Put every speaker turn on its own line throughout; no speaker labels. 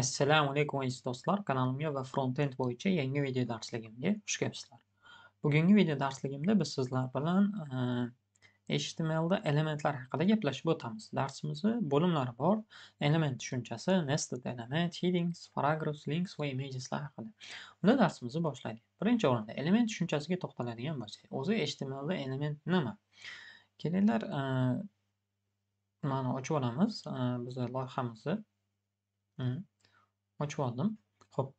assalomu alaykum aziz do'stlar kanalimga va frontend bo'yicha yangi video darsligimga xush kelibsizlar bugungi video darsligimda biz sizlar bilan htmlda elementlar haqida gaplashib o'tamiz darsimizni bo'limlari bor element tushunchasi nested element headings paragraphs links va imageslar haqida unda darsimizni boshlaylik birinchi o'rinda element tushunchasiga to'xtaladigan bo'lsak o'zi htmlda element nima kelinglar mana ochib olamiz bizning loyihamizni hmm, ochib oldim ho'p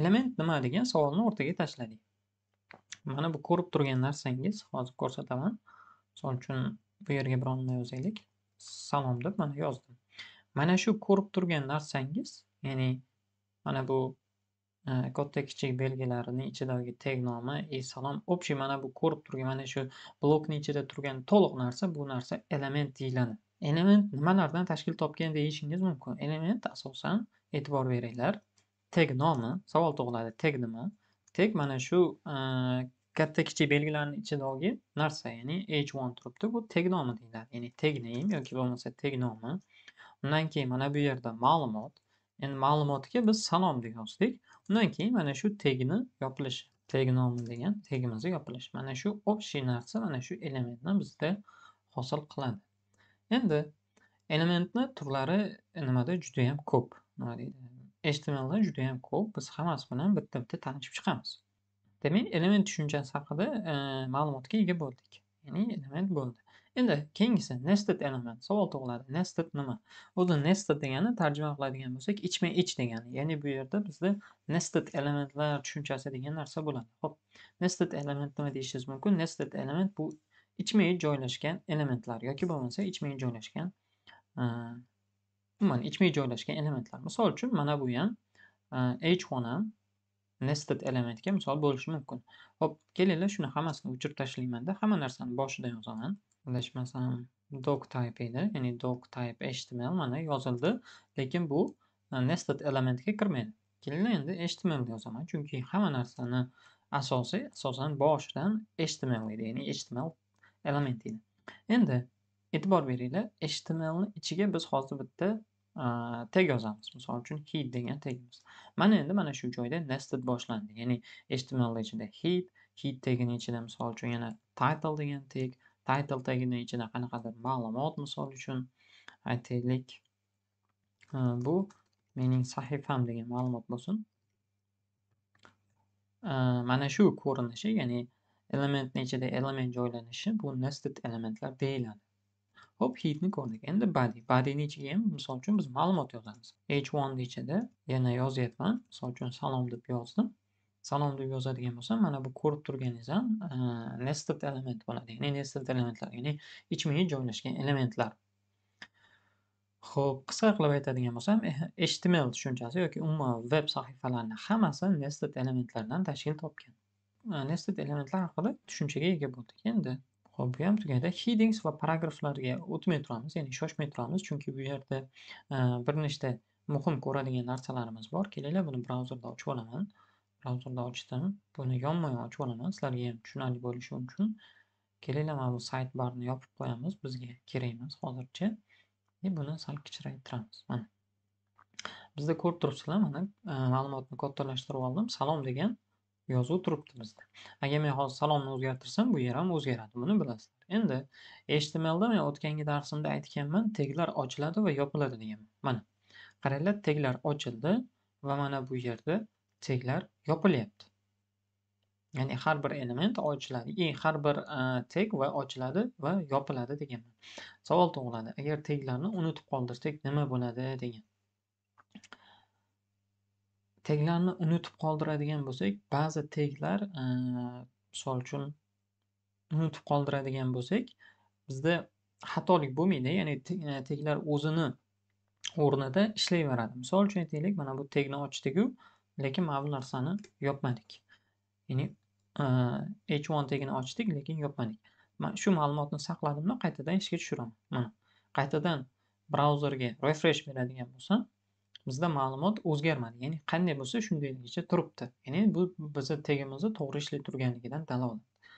element nima degan savolni o'rtaga tashladik mana bu ko'rib turgan narsangiz hozir ko'rsataman Masalan, uchun bu yerga bir nima yozaylik salom deb mana yozdim mana shu ko'rib turgan narsangiz ya'ni mana bu e, katta kichik belgilarining ichidagi tag nomi e salom общий mana bu ko'rib turgan mana shu blokni ichida turgan to'liq narsa bu narsa element deyiladi Element nimalardan tashkil topgan deyishingiz mumkin. Element asosan e'tibor beringlar. Tag nomi, savol tug'iladi. Tag nima? Tag mana shu katta kichik belgilarning ichidagi narsa, ya'ni h1 turibdi. Bu tag nomi deyiladi. Ya'ni tag name yoki bo'lmasa tag nomi. Undan keyin mana bu yerda ma'lumot. Endi ma'lumotga biz salom deb yozdik. Undan keyin mana shu tagni yopilish, tag nomi degan tagimizni yopilish. Mana shu общий narsa, mana shu elementni bizda hosil qiladi. Endi elementni turlari nimada juda ham ko'p. Nima deydi? HTMLda ham ko'p. Biz hammasi bilan bitta-bitta tanishib chiqamiz. Demak, element tushunchasi haqida e, ma'lumotga ega bo'ldik. Ya'ni element bo'ldi. Endi keyingisi nested element. Savol tug'iladi. Nested nima? O'zi nested degani tarjima qiladigan bo'lsak, ichma-ich degani. Ya'ni bu yerda bizda nested elementlar tushunchasi degan narsa bo'ladi. Xo'p, nested element nima deyishingiz mumkin? Nested element bu ichma joylashgan elementlar yoki bo'lmasa ichma joylashgan umuman ichma joylashgan elementlar misol uchun mana bu ham h 1 ham nested elementga misol bo'lishi mumkin ho'p kelinglar shuni hammasini o'chirib tashlaymanda hamma narsani boshida yozaman adashmasam doc type edi ya'ni doc type html mana yozildi lekin bu nested elementga kirmaydi kelinglar endi html yozaman chunki hamma narsani asosiy asosan boshidan html edi ya'ni html elementiga endi e'tibor beringlar HTML ning ichiga biz hozir bitta tag yozamiz Masalan, uchun hid degan tagimiz mana endi mana shu joyda nested boshlandi ya'ni html ichida hid hid tagining ichida masalan, uchun yana title degan tag title tagining ichida qanaqadir ma'lumot masalan uchun aytaylik bu mening sahifam degan ma'lumot bo'lsin mana shu ko'rinishi ya'ni element ichida element joylanishi bu nested elementlar deyiladi hop heatni ko'rdik endi body bodyni ichiga ham misol uchun biz ma'lumot yozamiz h1ni ichida yana yozyapman misol uchun salom deb yozdim salom deb yozadigan bo'lsam mana bu ko'rib turganingiz ham nested element bo'ladi ya'ni nested elementlar ya'ni ichma joylashgan elementlar Xo'p, qisqa qilib aytadigan bo'lsam, HTML tushunchasi yoki umuman veb sahifalarining hammasi nested elementlardan tashkil topgan. nested elementlar haqida tushunchaga ega bo'ldik endi ho'p bu ham tugadi headings va paragraflarga o'tmay turamiz ya'ni shoshmay turamiz chunki bu yerda bir nechta muhim ko'radigan narsalarimiz bor kelinglar buni brauzerda ochib olaman brauzerda ochdim buni yonma yon ochib olaman sizlarga ham tushunarli bo'lishi uchun kelinglar mana bu sayt barni yopib qo'yamiz bizga kerak emas hozircha и e, buni sal kichraytiramiz mana bizda ko'rib turibsizlar mana ma'lumotni kattalashtirib oldim salom degan yozuv turibdi bizda agar men hozir salomni o'zgartirsam bu yer ham o'zgaradi buni bilasizlar endi htmlda men o'tgangi darsimda aytganman teglar ochiladi va yopiladi degan mana qaranglar teglar ochildi va mana bu yerda teglar yopilyapti ya'ni har bir element ochiladi и har bir e, teg va ochiladi va yopiladi deganman savol tug'iladi agar teglarni unutib qoldirsak nima bo'ladi degan teglarni unutib qoldiradigan bo'lsak ba'zi teglar e, misol uchun unutib qoldiradigan bo'lsak bizda xatolik bo'lmaydi ya'ni teglar o'zini o'rnida ishlayveradi misol uchun aytaylik mana bu tegni ochdiku lekin mana bu narsani yopmadik ya'ni e, h1 tegini ochdik lekin yopmadik man shu ma'lumotni saqladimda qaytadan ishga tushiraman mana qaytadan brauzerga refresh beradigan bo'lsam bizda ma'lumot o'zgarmadi ya'ni qanday bo'lsa shundayligicha turibdi ya'ni bu bizni tagimizni to'g'ri ishlay turganligidan dalolat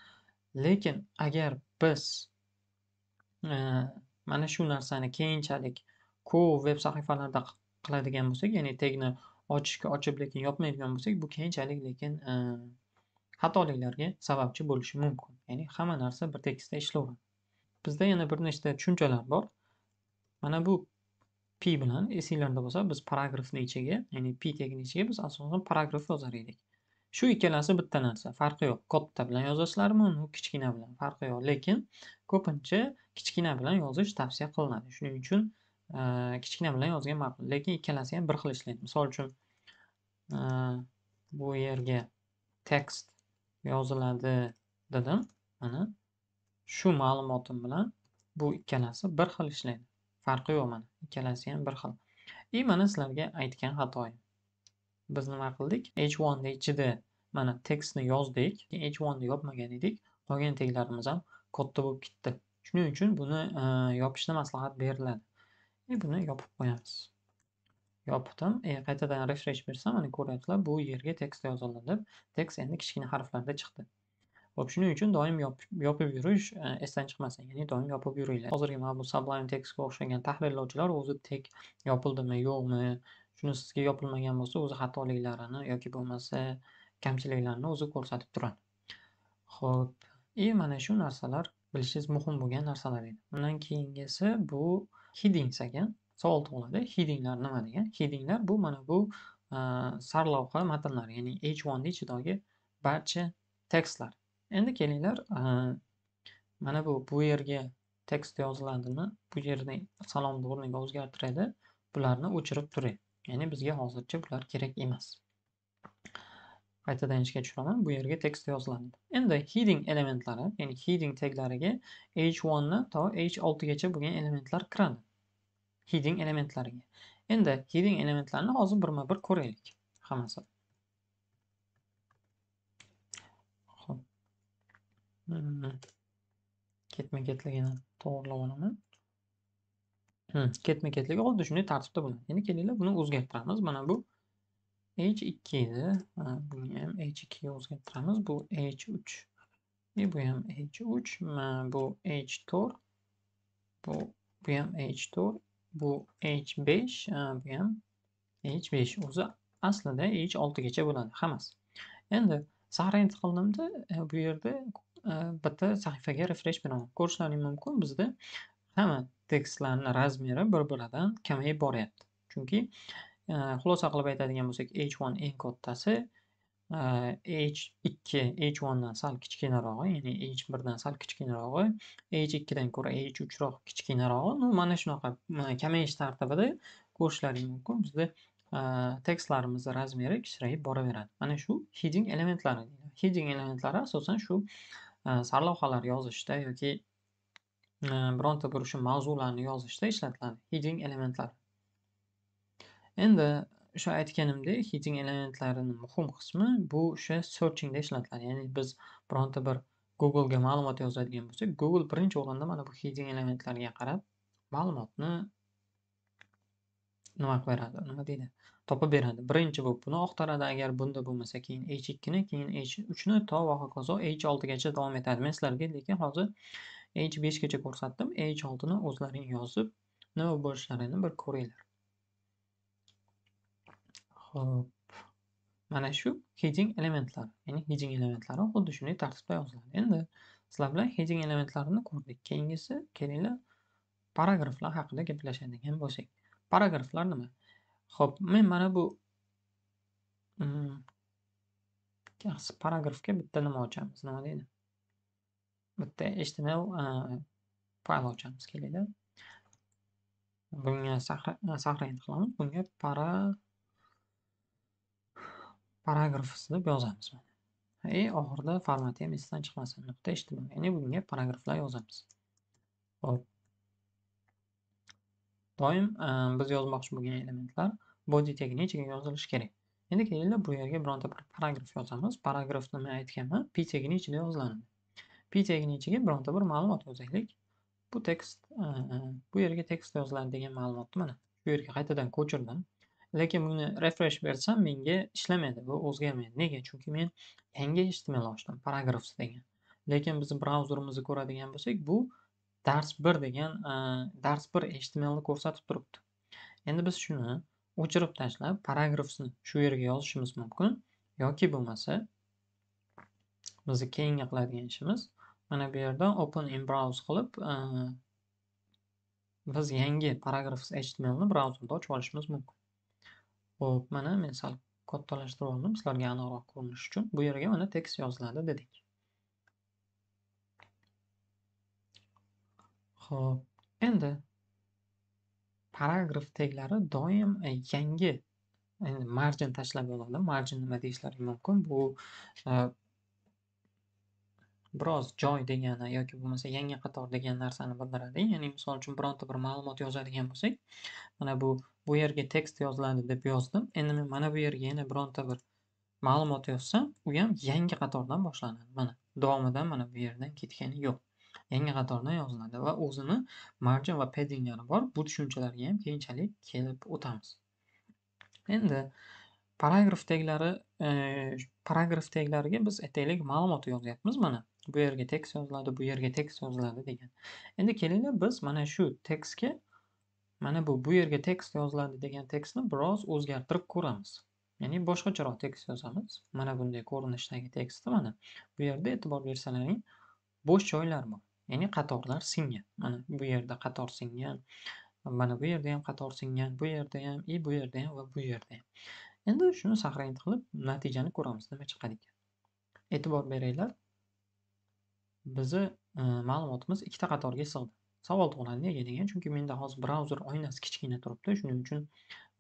lekin agar biz e, mana shu narsani keyinchalik ko'p veb sahifalarda qiladigan bo'lsak ya'ni tegni ochishga ochib lekin yopmaydigan bo'lsak bu keyinchalik lekin e, xatoliklarga sababchi bo'lishi mumkin ya'ni hamma narsa bir tekisda ishlayveradi bizda yana bir nechta tushunchalar bor mana bu p bilan esinglarda bo'lsa biz paragrafni ichiga ya'ni p tagini ichiga biz asosan paragraf yozar edik shu ikkalasi bitta narsa farqi yo'q katta bilan yozasizlarmi u kichkina bilan farqi yo'q lekin ko'pincha kichkina bilan yozish tavsiya qilinadi shuning uchun e, kichkina bilan yozgan ma'qul lekin ikkalasi ham bir xil ishlaydi misol uchun e, bu yerga tekst yoziladi dedim mana shu ma'lumotim bilan bu ikkalasi bir xil ishlaydi farqi yo'q mana ikkalasi ham bir xil и mana sizlarga aytgan xatoyim biz nima qildik h1 ni ichida mana tekstni yozdik h 1 ni yopmagan edik qolgan teglarimiz ham katta bo'lib ketdi shuning uchun buni e, yopishni maslahat beriladi и e, buni yopib qo'yamiz yopdim e, qaytadan refresh bersam mana ko'ryapsizlar bu yerga tekst yozildi deb tekst endi kichkina harflarda chiqdi Hop, shuning uchun doim yopib yurish esdan chiqmasin, ya'ni doim yopib yuringlar. Hozirgi mana bu Sublime Text'ga o'xshagan tahlillovchilar o'zi tek yopildimi, yo'qmi, shuni sizga yopilmagan bo'lsa, o'zi xatoliklarini yoki bo'lmasa kamchiliklarini o'zi ko'rsatib turadi. Xo'p, i mana shu narsalar bilishingiz muhim bo'lgan narsalar edi. Undan keyingisi bu headings ekan. Savol tug'iladi. Headinglar nima degan? Headinglar bu mana bu e, sarlavha matnlari, ya'ni H1 ichidagi barcha tekstlar. endi kelinglar mana bu bu yerga tekst yoziladimi bu yerni salom o'rniga o'zgartiradi bularni o'chirib turing ya'ni bizga hozircha bular kerak emas qaytadan ishga tushiraman bu yerga tekst yoziladi endi heading elementlari ya'ni heading taglariga h1 ni to h6 gacha bo'lgan elementlar kiradi heading elementlariga endi heading elementlarini hozir birma bir ko'raylik Hammasi. ketma ketligini to'g'irlab olaman ketma ketligi xuddi shunday tartibda bo'ladi endi kelinglar buni o'zgartiramiz mana bu h2 edi buni ham h2 ga o'zgartiramiz bu h3 и e, bu ham h3 bu h4 bu bu ham h4 bu h5 bu ham h5 o'zi aslida h6 gacha bo'ladi hammasi endi sarint qildimda e, bu yerda bitta sahifaga refresh beraman ko'rishlaring mumkin bizda hamma tekstlarni razmeri bir biridan kamayib boryapti chunki xulosa qilib aytadigan bo'lsak h1 eng kattasi h2 h1 dan sal kichkinarog'i ya'ni h1 dan sal kichkinarog'i h2 dan ko'ra h3 roq kichkinarog'i ну mana shunaqa kamayish tartibida ko'rishlaring mumkin bizda tekstlarimizni razmeri kichrayib boraveradi mana shu heading elementlari heading elementlari asosan shu Э, sarlavhalar yozishda yoki e, bironta bir o'sha mavzularni yozishda ishlatiladi heading elementlar endi o'sha aytganimdek heading elementlarini muhim qismi bu o'sha searchingda ishlatiladi ya'ni biz bironta bir googlega ma'lumot yozadigan bo'lsak google birinchi o'rinda mana bu heading elementlarga qarab ma'lumotni nima qilib beradi nima deydi topib beradi birinchi bo'lib buni oqtaradi agar bunda bo'lmasa keyin h ikkini keyin h uchni to va hokazo h oltigacha davom etadi men sizlarga lekin hozir h beshgacha ko'rsatdim h oltini o'zlaring yozib nima bo'lishlarini bir ko'ringlar ho'p mana shu heading elementlari ya'ni heading elementlari xuddi shunday tartibda yoziladi endi sizlar bilan heading elementlarini ko'rdik keyingisi kelinglar paragraflar haqida gaplashadigan bo'lsak paragraflar nima Xo'p, men mana bu qaysi mm, paragrafga bitta nima ochamiz, nima deydi, bitta html fayl ochamiz keladi Bunga saqlayni qilamiz, bunga para paragraf deb yozamiz. E oxirida ham esdan chiqmasin nuqta html. Ya'ni bunga paragraflar yozamiz. Xo'p. doim ehm, biz yozmoqchi bo'lgan elementlar body tagini ichiga yozilishi kerak endi kelinglar bu yerga bironta bir paragraf yozamiz paragraf nima aytganman p tagini ichida yoziladi p tagini ichiga bironta bir ma'lumot yozaylik bu tekst ehm, bu yerga tekst yoziladi degan ma'lumotni mana shu yerga qaytadan ko'chirdim lekin buni refresh bersam menga ishlamaydi bu o'zgarmaydi nega chunki men yangi html ochdim paragrafs degan lekin bizni brauzerimizni ko'radigan bo'lsak bu dars 1 degan e, dars 1 htmlni ko'rsatib turibdi endi biz shuni o'chirib tashlab paragrafni shu yerga yozishimiz mumkin yoki bo'lmasa bizni keyingi qiladigan ishimiz mana bu yerda open in browse qilib e, biz yangi paragraf htmlni brauzerda ochib olishimiz mumkin ho'p mana men sal kattalashtirib oldim sizlarga aniqroq ko'rinish uchun bu yerga mana tekst yoziladi dedik Xo'p, endi paragraf teglari doim e, yangi endi tashlab oladi. Margin nima deyishlari mumkin? Bu e, biroz joy degani yoki bo'lmasa yangi qator degan narsani bildiradi. Ya'ni misol uchun bironta bir ma'lumot yozadigan bo'lsak, mana bu bu yerga tekst yoziladi deb yozdim. Endi men mana bu yerga yana bironta bir ma'lumot yozsam, u ham yangi qatordan boshlanadi. Mana davomidan mana bu yerdan ketgani yo'q. yangi qatorda yoziladi va o'zini margin va paddinglari bor bu tushunchalarga ham keyinchalik kelib o'tamiz endi paragraf teglari e, paragraf teglariga biz aytaylik ma'lumot yozyapmiz mana bu yerga tekst yoziladi bu yerga tekst yoziladi degan endi kelinglar biz mana shu tekstga mana bu bu yerga tekst yoziladi degan tekstni biroz o'zgartirib ko'ramiz ya'ni boshqacharoq tekst yozamiz mana bunday ko'rinishdagi tekstni mana bu yerda e'tibor bersalaring bo'sh joylar bor ya'ni qatorlar singan mana bu yerda qator singan mana bu yerda ham qator singan bu yerda ham и e, bu yerda ham va bu yerda ham endi shuni saqrayt qilib natijani ko'ramiz nima chiqadi ekan e'tibor beringlar bizni e, ma'lumotimiz ikkita qatorga sig'di savol tug'iladi nega degan chunki menda hozir brauzer oynasi kichkina turibdi shuning uchun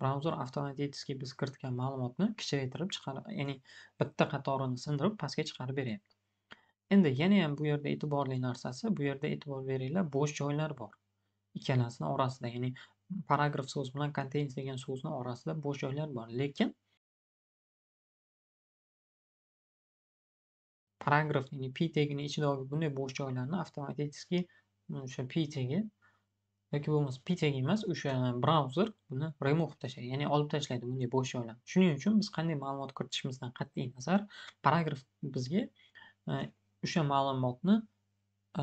brauzer avtomatiski biz kiritgan ma'lumotni kichraytirib chiqarib ya'ni bitta qatorini sindirib pastga chiqarib beryapti Endi yanayam bu yerda e'tiborli narsasi bu yerda e'tibor beringlar bo'sh joylar bor. Ikkalasini orasida ya'ni paragraf so'z bilan contains degan so'zni orasida bo'sh joylar bor. Lekin paragraf ya'ni p tegini ichidagi bunday bo'sh joylarni avtomatiski o'sha p tegi yoki bo'lmasa p tegi emas o'sha brauzer buni remove tashlaydi ya'ni olib tashlaydi bunday bo'sh joylarni shuning uchun biz qanday ma'lumot kiritishimizdan qat'iy nazar paragraf bizga e, o'sha ma'lumotni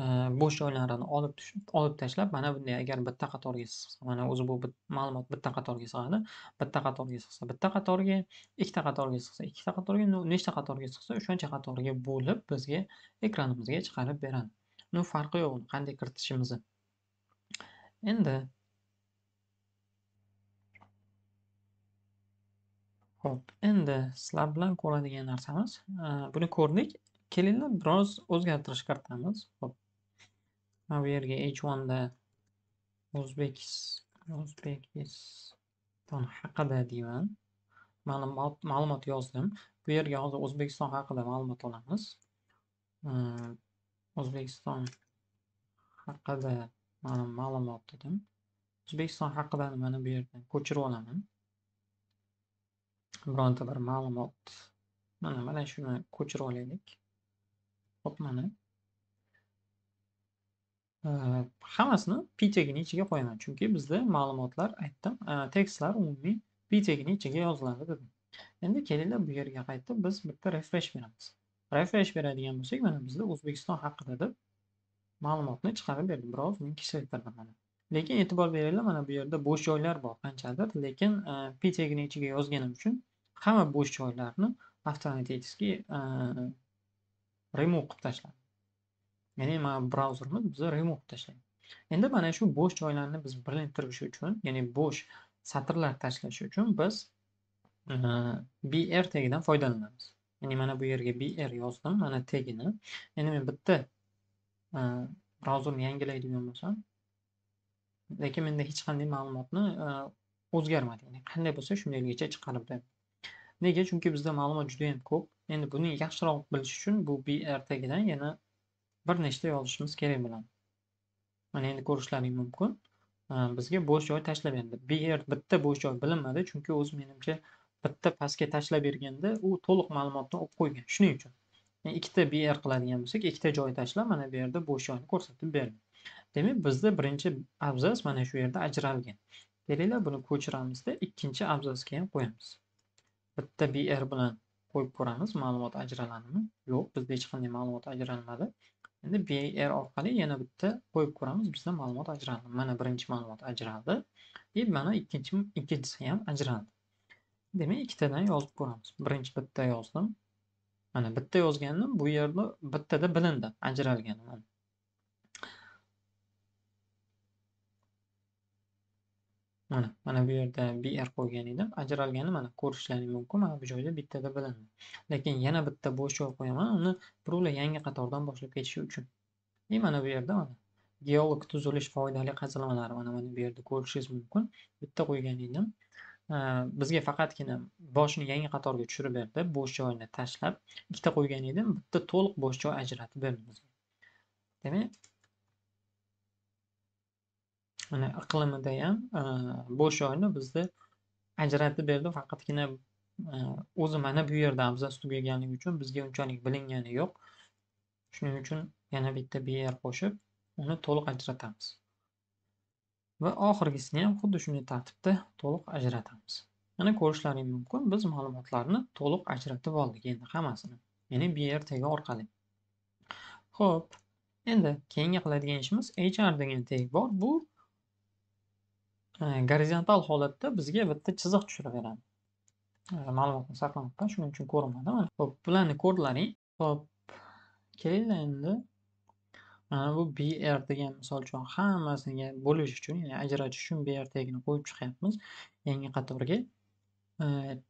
e, bo'sh joylarini olib olib tashlab mana bunday agar bitta qatorga sig'sa mana o'zi bu ma'lumot bitta qatorga sig'adi bitta qatorga sig'sa bitta qatorga ikkita qatorga sig'sa ikkita qatorga nechta qatorga sig'sa o'shancha qatorga bo'lib bizga ekranimizga chiqarib beradi buni farqi yo'q qanday kiritishimizni endi ho'p endi sizlar bilan ko'radigan narsamiz e, buni ko'rdik kelinni biroz o'zgartirish kiritamiz hop mana bu yerga h1 da o'zbek o'zbekiston haqida deyman ma'lumot ma'lumot yozdim bu yerga hozir o'zbekiston haqida ma'lumot olamiz o'zbekiston haqida ma'lumot dedim o'zbekiston haqida mana bu yerdan ko'chirib olaman bironta bir ma'lumot mana mana shuni ko'chirib olaylik qoplamani hammasini p tegini ichiga qo'yaman chunki bizda ma'lumotlar aytdim e, tekstlar umumiy p tegini ichiga yoziladi dedim endi kelinglar bu yerga qaytib biz bitta refresh beramiz refresh beradigan bo'lsak mana bizda o'zbekiston haqida deb ma'lumotni chiqarib berdi biroz men kichraytirdim mana lekin e'tibor beringlar mana bu yerda bo'sh joylar bor qanchadir lekin e, p tegini ichiga yozganim uchun hamma bo'sh joylarni avtomatiski remove qilib tashladi ya'ni mana brauzerimiz bizni remove qilib tashladi endi mana shu bo'sh joylarni biz blend uchun ya'ni bo'sh satrlar tashlash uchun biz br tagidan foydalanamiz ya'ni mana bu yerga br yozdim mana tagini endi men bitta brauzerni yangilaydigan bo'lsam lekin menda hech qanday ma'lumotni o'zgarmadi ya'ni qanday bo'lsa shundayligicha chiqarib beradi nega chunki bizda ma'lumot juda yam ko'p endi buni yaxshiroq bilish uchun bu br tagidan yana bir nechta yozishimiz kerak bo'ladi mana endi ko'rishlaring mumkin bizga bo'sh joy tashlab endi br er, bitta bo'sh joy bilinmadi chunki o'zi menimcha bitta pastga tashlab berganda u to'liq ma'lumotni o'qib qo'ygan shuning uchun men ikkita br er qiladigan bo'lsak ikkita joy tashlab mana bu yerda bo'sh joyni ko'rsatib berdi demak bizda birinchi abzas mana shu yerda ajralgan kelinglar buni ko'chiramizda ikkinchi abzasga ham qo'yamiz bitta br bilan qo'yib ko'ramiz ma'lumot ajraladimi yo'q bizda hech qanday ma'lumot ajralmadi endi br orqali yana bitta qo'yib ko'ramiz bizda ma'lumot ajraldi mana birinchi ma'lumot ajraldi и mana ikkinchi ikkinchisi ham ajraldi demak ikkitadan yozib ko'ramiz birinchi bitta yozdim mana bitta yozgandim bu yerda bittada bilindi mana Mana, mana bu yerda br qo'ygan edim. Ajralgani mana ko'rishlaring mumkin. Mana bu joyda bittada bilindi. Lekin yana bitta bo'sh joy qo'yaman, uni birovlar yangi qatordan boshlab ketishi uchun. И mana bu yerda mana geolog tuzilish foydali qazilmalari mana mana bu yerda ko'rishingiz mumkin. Bitta qo'ygan edim. bizga faqatgina boshni yangi qatorga tushirib berdi bo'sh joyini tashlab ikkita qo'ygan edim bitta to'liq bo'sh joy ajratib berdi demak mana iqlimida ham e, bo'sh oyni bizda ajratib berdi faqatgina e, o'zi mana bu yerda abzas tugaganligi uchun bizga unchalik bilingani yo'q shuning uchun yana bitta br qo'shib uni to'liq ajratamiz va oxirgisini ham xuddi shunday tartibda to'liq ajratamiz mana ko'rishlaring mumkin biz ma'lumotlarni to'liq ajratib oldik endi hammasini ya'ni br tagi orqali ho'p endi keyingi qiladigan ishimiz hr degan tag bor bu gorizontal holatda bizga bitta chiziq tushirib tushiraveradi ma'lumotni saqlanib shuning uchun ko'rinmadi mana ho'p bularni ko'rdilaring ho'p kelinglar endi mana bu br degan misol uchun hammasini bo'lish uchun ya'ni ajratish uchun br tagini qo'yib chiqyapmiz yangi qatorga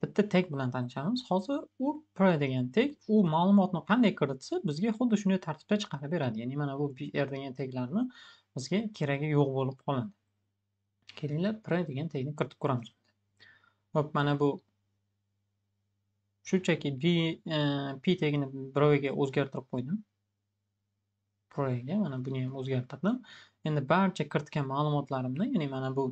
bitta tag bilan tanishamiz hozir u pr degan tag u ma'lumotni qanday kiritsa bizga xuddi shunday tartibda chiqarib beradi ya'ni mana bu br degan taglarni bizga keragi yo'q bo'lib qoladi kelinglar pre degan tagini kiritib ko'ramiz hop mana bu shunchaki b p tegini birovga o'zgartirib qo'ydim proga mana buni ham o'zgartirdim endi barcha kiritgan ma'lumotlarimni ya'ni mana bu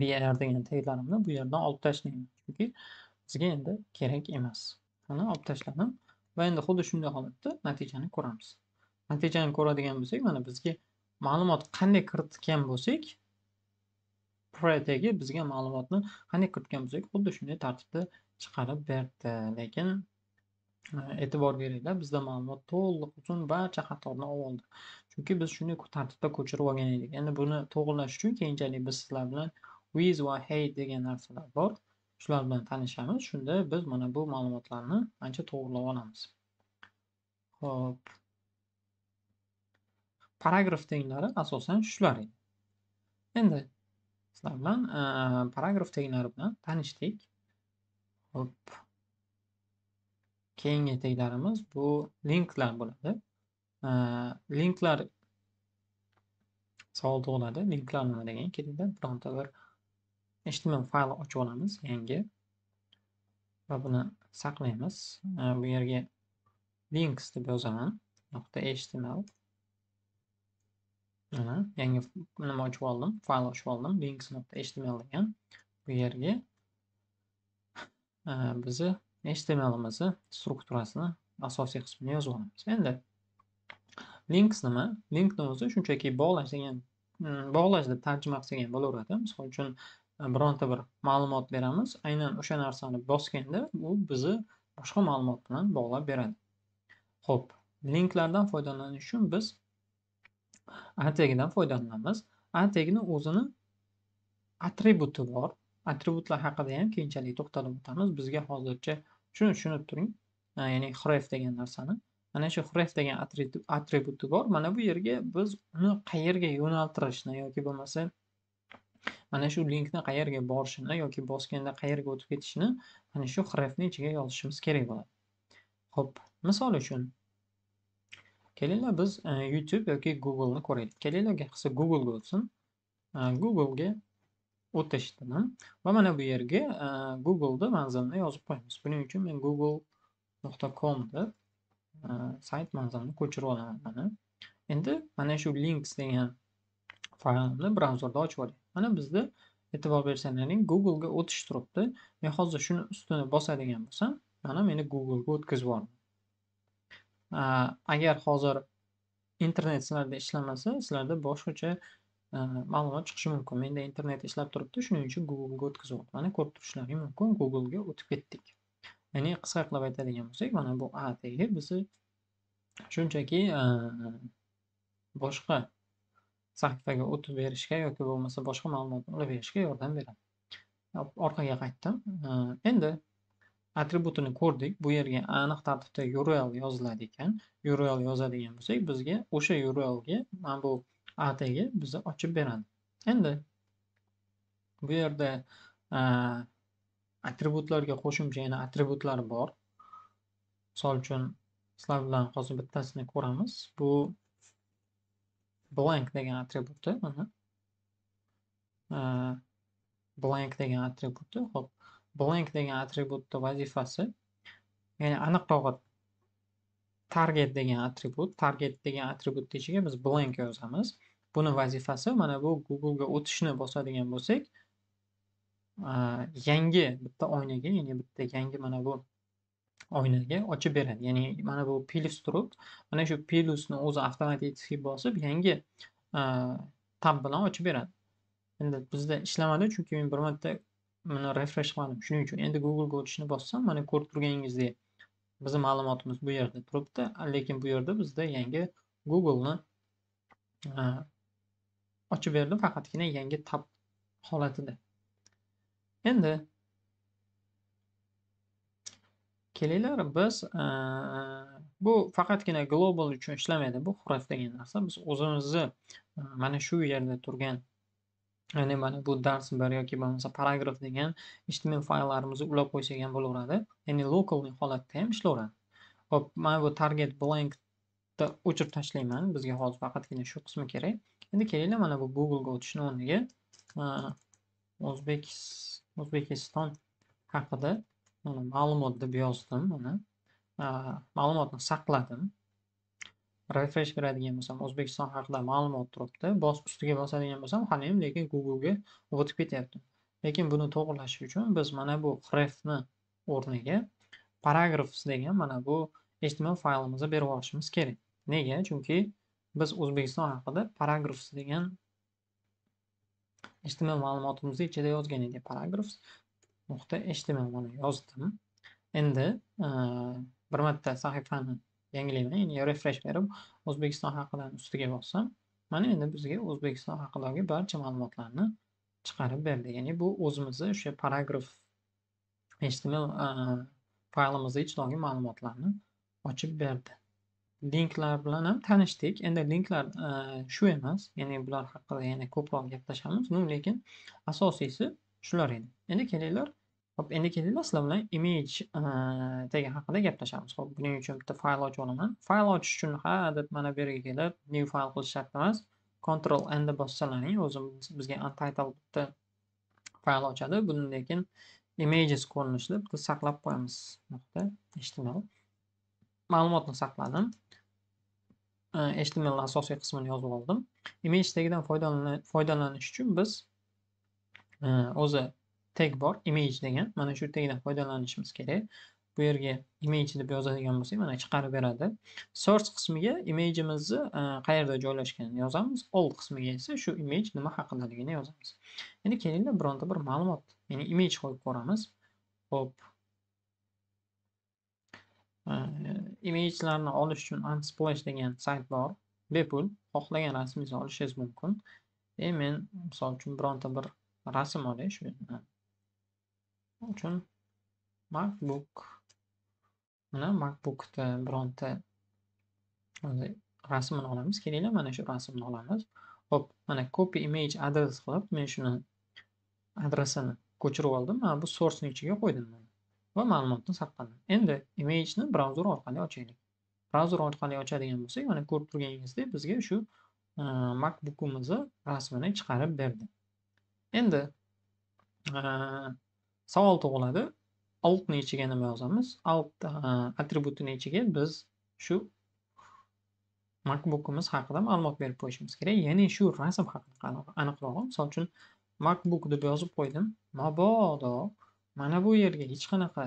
br degan teglarimni bu yerdan olib tashlayman chunki bizga endi kerak emas mana olib tashladim va endi xuddi shunday holatda natijani ko'ramiz natijani ko'radigan bo'lsak mana bizga ma'lumot qanday kiritgan bo'lsak quradagi bizga ma'lumotni qanday kiritgan bo'lsak xuddi shunday tartibda chiqarib berdi lekin e, e'tibor beringlar bizda ma'lumot to'liq uchun barcha xatolarni oldi chunki biz shunday tartibda ko'chirib olgan edik endi buni to'g'irlash uchun keyinchalik biz sizlar bilan with va hey degan narsalar bor shular bilan tanishamiz shunda biz mana bu ma'lumotlarni ancha to'g'irlab olamiz ho'p paragraf tenglari asosan shular endi Sizlar bilan e, paragraf teglari bilan tanishdik. Hop. Keyingi teglarimiz bu linklar bo'ladi. E, linklar savol tug'iladi. Linklar nima degan? Ketingda bironta bir HTML fayl ochib olamiz, yangi. Va buni saqlaymiz. E, bu yerga links deb yozaman. .html mana yangi nima ochib oldim fayl ochib oldim links html degan bu yerga eh, bizni htmlimizni strukturasini asosiy qismini yozib olamiz endi links nima linkni o'zi shunchaki bog'lash degan mm, bog'lash deb tarjima qilsak ham bo'laveradi misol uchun eh, bironta bir ma'lumot beramiz aynan o'sha narsani bosganda u bizni boshqa ma'lumot bilan bog'lab beradi ho'p linklardan foydalanish uchun biz a tagidan foydalanamiz a tagini o'zini attributi bor attributlar haqida ham keyinchalik to'xtalib o'tamiz bizga hozircha shuni tushunib turing ya'ni href degan narsani mana shu href degan attributi bor mana bu yerga biz uni qayerga yo'naltirishni yoki bo'lmasa mana shu linkni qayerga borishini yoki bosganda qayerga o'tib ketishini mana shu hrefni ichiga yozishimiz kerak bo'ladi ho'p misol uchun kelinglar biz e, youtube yoki google'ni ko'raylik kelinglar qisib Google o'tsin e, google'ga o'tish dedim va mana bu yerga e, google'da manzilni yozib qo'yamiz buning uchun men google.com nuqta com deb sayt manzilini ko'chirib olaman mana endi mana shu links degan faylni brauzerda ochib oling mana bizda e'tibor bersanglaring ga o'tish turibdi men hozir shuni ustini bosadigan bo'lsam mana meni ga o'tkazib yubordi agar hozir internet sizlarda ishlamasa sizlarda boshqacha ma'lumot chiqishi mumkin menda internet ishlab turibdi shuning uchun googlega o'tkazyapti mana ko'rib turishlaring mumkin googlega o'tib ketdik ya'ni qisqa qilib aytadigan bo'lsak mana bu a tagi bizni shunchaki boshqa sahifaga o'tib berishga yoki bo'lmasa boshqa ma'lumotni olib berishga yordam beradi orqaga qaytdim endi atributini ko'rdik bu yerga aniq tartibda url yoziladi ekan url yozadigan bo'lsak bizga o'sha urlga mana bu atga bizni ochib beradi endi bu yerda atributlarga qo'shimcha yana atributlar bor misol uchun sizlar bilan hozir bittasini ko'ramiz bu blank degan atributi mana blank degan atributi hop blank degan attributni vazifasi ya'ni aniq tog'ut target degan attribut target degan attributni ichiga biz blank yozamiz buni vazifasi mana bu googlega o'tishni bosadigan bo'lsak yangi bitta oynaga ya'ni bitta yangi mana bu oynaga ochib beradi ya'ni mana bu pilus turib mana shu plusni o'zi avtomatik bosib yangi tab bilan ochib beradi endi bizda ishlamadi chunki men bir marta buni refresh qiladim shuning uchun endi google ga o'tishni bossam mana ko'rib turganingizdek bizni ma'lumotimiz bu yerda turibdi lekin bu yerda bizda yangi google'ni e, ochib berdi faqatgina yangi tab holatida endi kelinglar biz a, e, bu faqatgina global uchun ishlamaydi bu xurafdagi degan narsa biz o'zimizni e, mana shu yerda turgan ya'ni mana bu dars bir yoki bo'lmasa paragraf degan ijtimoiy fayllarimizni ulab qo'ysak ham bo'laveradi ya'ni local holatda ham ishlayveradi ho'p mana bu target blankni o'chirib tashlayman bizga hozir faqatgina shu qismi kerak endi kelinglar mana bu googlega o'tishni o'rniga o'zbek o'zbekiston haqida ma'lumot deb yozdim mana ma'lumotni saqladim refresh beradigan bo'lsam o'zbekiston haqida ma'lumot turibdi bos ustiga bosadigan bo'lsam haliyam lekin googlega o'tib ketyapti lekin buni to'g'irlash uchun biz mana bu refni o'rniga paragrafs degan mana bu html faylimizni berib yuborishimiz kerak nega chunki biz o'zbekiston haqida paragrafs degan html ma'lumotimizni ichida yozgan edik paragrafs nuqta html mana yozdim endi bir marta sahifani yangilayman ya'ni refresh berib o'zbekiston haqidani ustiga bossam mana endi bizga o'zbekiston haqidagi barcha ma'lumotlarni chiqarib berdi ya'ni bu o'zimizni o'sha paragraf html faylimizni ichidagi ma'lumotlarni ochib berdi linklar bilan ham tanishdik endi linklar shu emas ya'ni bular haqida yana ko'proq gaplashamiz lekin asosiysi shular edi endi kelinglar Xo'p, endi keldik, sizlar bilan image degan haqida gaplashamiz. Xo'p, buning uchun bitta fayl ochib olaman. Fayl ochish uchun ha deb mana bu yerga kelib, new fayl qilish shart emas. Ctrl N ni bossalaring, o'zi bizga untitled bitta fayl ochadi. Bundan lekin images ko'rinishida bitta saqlab qo'yamiz. Nuqta HTML. Ma'lumotni saqladim. HTML asosiy qismini yozib oldim. Image tagidan foydalanish uchun biz o'zi tag bor image degan mana shu tagdan foydalanishimiz kerak bu yerga image deb yozadigan bo'lsak mana chiqarib beradi source qismiga imageimizni e, qayerda joylashganini yozamiz all qismiga esa shu image nima haqidaligini yozamiz endi kelinglar bironta bir ma'lumot ya'ni image qo'yib ko'ramiz hop e, imagelarni olish uchun unsplash degan sayt bor bepul xohlagan rasmingizni olishingiz mumkin e men misol uchun bironta bir rasm olay shu uchun MacBook mana MacBookda bironta rasmini olamiz. Kelinglar mana shu rasmni olamiz. Hop, mana copy image address qilib men shuni adresini ko'chirib oldim. Mana bu sourcening ichiga qo'ydim men va ma'lumotni saqladim. Endi image ni brauzer orqali ochaylik. Brauzer orqali ochadigan bo'lsak, mana ko'rib turganingizdek bizga shu MacBookimizni rasmini chiqarib berdi. Endi savol tug'iladi ni ichiga nima yozamiz alt attributini ichiga biz shu macbookimiz haqida ma'lumot berib qo'yishimiz kerak ya'ni shu rasm haqida aniqrog'i misol uchun macbook deb yozib qo'ydim mabodo mana bu yerga hech qanaqa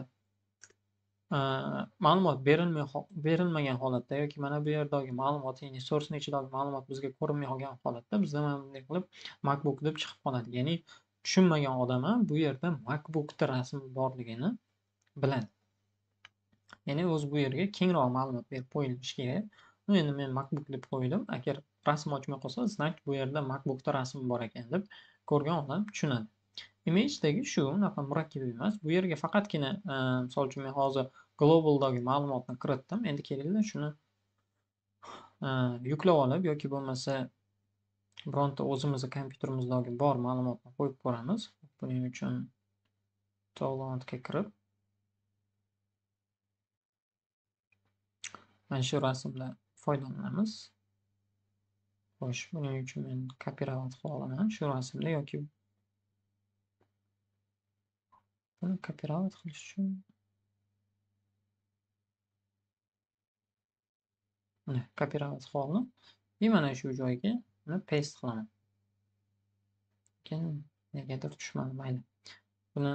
ma'lumot berilmay berilmagan holatda yoki mana bu yerdagi ma'lumot ya'ni sourceni ichidagi ma'lumot bizga ko'rinmay qolgan holatda bizda mana bunday qilib macbook deb chiqib qoladi ya'ni tushunmagan odam ham bu yerda makbukni rasmi borligini biladi ya'ni o'zi bu yerga kengroq ma'lumot berib qo'yilishi kerak ну endi men makbuk deb qo'ydim agar rasm ochmay qolsa znak bu yerda makbukda rasmi bor ekan deb ko'rgan odam tushunadi imagedagi shu unaqa murakkab emas bu yerga faqatgina e, misol uchun men hozir globaldagi ma'lumotni kiritdim endi kelinglar shuni e, yuklab olib yoki bo'lmasa bironta o'zimizni kompyuterimizdagi bor ma'lumotni qo'yib ko'ramiz buning uchun toglantga kirib mana shu rasmdan foydalanamiz xo'sh buning uchun men kopirovat qila olaman shu rasmni yoki buni kopirovat qilish uchun kopirovat qilib oldim и mana shu joyga uni paste qilaman lekin negadir tushmadi mayli buni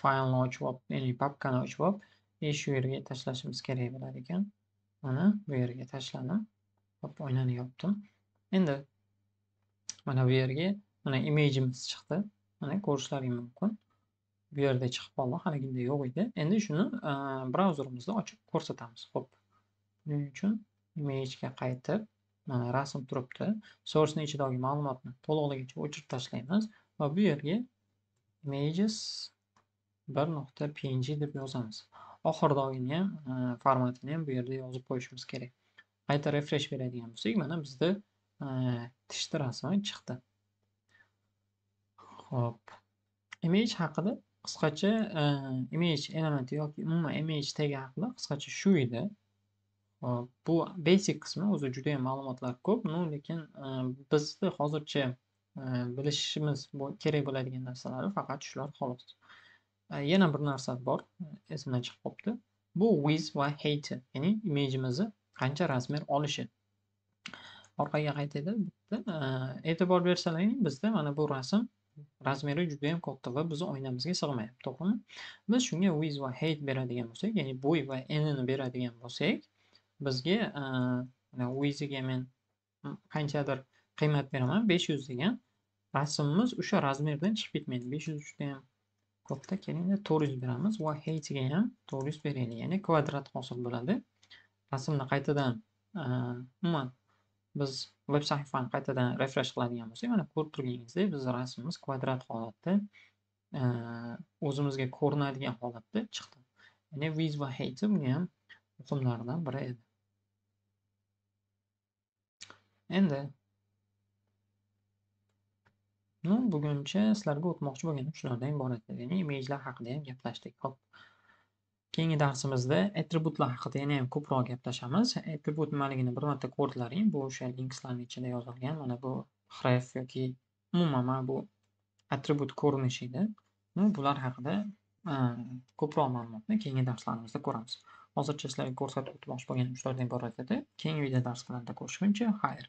faylni ochib olib ya'ni papkani ochib olib и shu yerga tashlashimiz kerak bo'lar ekan mana bu yerga tashladim hop oynani yopdim endi mana bu yerga mana imejimiz chiqdi mana ko'rishlaring mumkin bu yerda chiqib qoldi haligida yo'q edi endi shuni braauzerimizda ochib ko'rsatamiz ho'p buning uchun imagega qaytib mana rasm turibdi sourceni ichidagi ma'lumotni to'liqligicha o'chirib tashlaymiz va bu yerga images bir nuqta png deb yozamiz oxiridagini ham e, formatini ham bu yerda yozib qo'yishimiz kerak qayta refresh beradigan bo'lsak mana bizda e, tishni rasmi chiqdi ho'p image haqida qisqacha e, image elementi yoki umuman image tagi haqida qisqacha shu edi bu basic qismi o'zi juda yam ma'lumotlar ko'p ну lekin e, bizni hozircha e, bilishimiz kerak bo'ladigan narsalari faqat shular xolos e, yana bir narsa bor esimdan chiqib qolibdi bu width va height ya'ni imejimizni qancha razmer olishi orqaga qaytaydi bitta e'tibor bersalaring bizda mana bu rasm razmeri juda yam katta va bizni oynamizga sig'mayapti to'g'rimi biz shunga width va height beradigan bo'lsak ya'ni bo'y va enini beradigan bo'lsak bizga e, uiziga men qanchadir qiymat beraman besh yuz degan rasmimiz o'sha razmerdan chiqib ketmaydi besh yuz juda ham katta kelingda to'rt yuz beramiz va ga ham to'rt yuz beraylik ya'ni kvadrat hosil bo'ladi rasmni qaytadan e, umuman biz veb sahifani qaytadan refresh qiladigan bo'lsak mana ko'rib turganingizdek bizni rasmimiz kvadrat holatda e, o'zimizga ko'rinadigan holatda chiqdi ya'ni viz va hate bu ham muhimlaridan biri edi endi ну buguncha sizlarga o'tmoqchi bo'lganim shulardan iborat edi ya'ni imejlar haqida ham gaplashdik hop keyingi darsimizda attributlar haqida yana ham ko'proq gaplashamiz attribut nimaligini bir marta ko'rdilaring bu o'sha linkslarni ichida yozilgan mana bu href yoki umuman mana bu attribut ko'rinishi edi ну bular haqida ko'proq ma'lumotni keyingi darslarimizda ko'ramiz hozircha sizlarga ko'rsatib o'tmoqchi bo'lganim shulardan iborat edi keyingi video darslarida ko'rishguncha xayr